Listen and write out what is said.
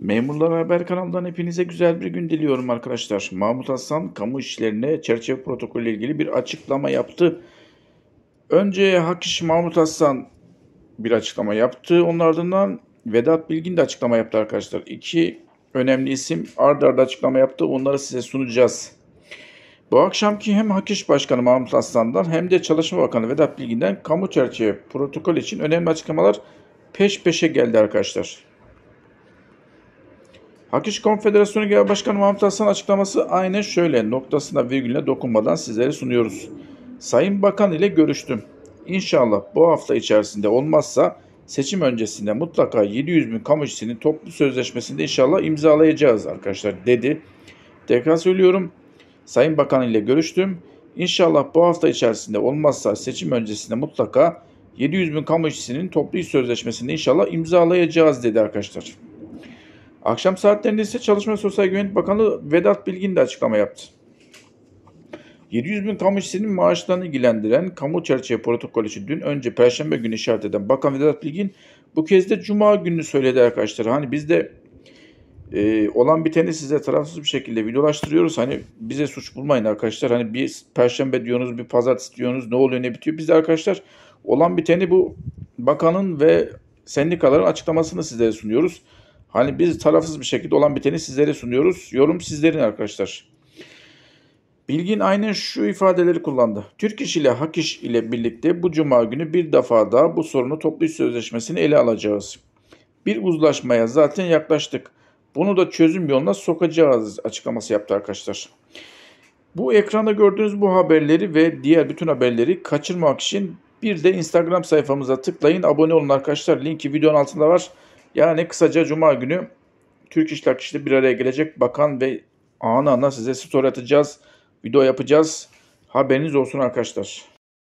Memurlar Haber kanalından hepinize güzel bir gün diliyorum arkadaşlar. Mahmut Aslan kamu işlerine çerçeve protokolü ile ilgili bir açıklama yaptı. Önce Hakiş Mahmut Aslan bir açıklama yaptı. Onun ardından Vedat Bilgin de açıklama yaptı arkadaşlar. İki önemli isim ard arda açıklama yaptı. Onları size sunacağız. Bu akşamki hem Hakiş Başkanı Mahmut Aslan'dan hem de Çalışma Bakanı Vedat Bilgin'den kamu çerçeve protokol için önemli açıklamalar peş peşe geldi arkadaşlar. Hakiş Konfederasyonu Genel Başkanı Mahmut Hasan açıklaması aynen şöyle noktasına virgülüne dokunmadan sizlere sunuyoruz. Sayın Bakan ile görüştüm. İnşallah bu hafta içerisinde olmazsa seçim öncesinde mutlaka 700 bin kamu işçinin toplu sözleşmesinde inşallah imzalayacağız arkadaşlar dedi. Tekrar söylüyorum. Sayın Bakan ile görüştüm. İnşallah bu hafta içerisinde olmazsa seçim öncesinde mutlaka 700 bin kamu işçisinin toplu iş sözleşmesinde inşallah imzalayacağız dedi arkadaşlar. Akşam saatlerinde ise Çalışma Sosyal Güvenlik Bakanı Vedat Bilgin de açıklama yaptı. 700 bin kamu işçisinin maaşlarını ilgilendiren kamu çerçeve protokolü için dün önce Perşembe günü işaret eden Bakan Vedat Bilgin bu kez de Cuma günü söyledi arkadaşlar. Hani biz de e, olan biteni size tarafsız bir şekilde videolaştırıyoruz. Hani bize suç bulmayın arkadaşlar. Hani bir Perşembe diyorsunuz bir pazartesi diyorsunuz ne oluyor ne bitiyor. Biz de arkadaşlar olan biteni bu bakanın ve sendikaların açıklamasını size sunuyoruz. Hani biz tarafsız bir şekilde olan biteni sizlere sunuyoruz. Yorum sizlerin arkadaşlar. Bilgin aynen şu ifadeleri kullandı. Türk İş ile Hak İş ile birlikte bu cuma günü bir defa daha bu sorunu toplu iş sözleşmesini ele alacağız. Bir uzlaşmaya zaten yaklaştık. Bunu da çözüm yoluna sokacağız açıklaması yaptı arkadaşlar. Bu ekranda gördüğünüz bu haberleri ve diğer bütün haberleri kaçırmak için bir de Instagram sayfamıza tıklayın. Abone olun arkadaşlar. Linki videonun altında var. Yani kısaca Cuma günü Türk İşler Takşi'de bir araya gelecek bakan ve ana ana size story atacağız, video yapacağız. Haberiniz olsun arkadaşlar.